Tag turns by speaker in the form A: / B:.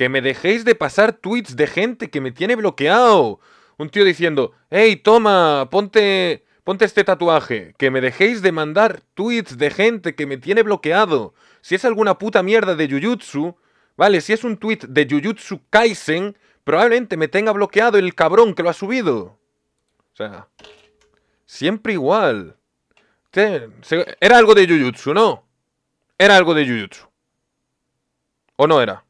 A: Que me dejéis de pasar tweets de gente que me tiene bloqueado. Un tío diciendo, hey, toma, ponte, ponte este tatuaje. Que me dejéis de mandar tweets de gente que me tiene bloqueado. Si es alguna puta mierda de Jujutsu, vale, si es un tweet de Jujutsu Kaisen, probablemente me tenga bloqueado el cabrón que lo ha subido. O sea, siempre igual. Era algo de Jujutsu, ¿no? Era algo de Jujutsu. ¿O no era?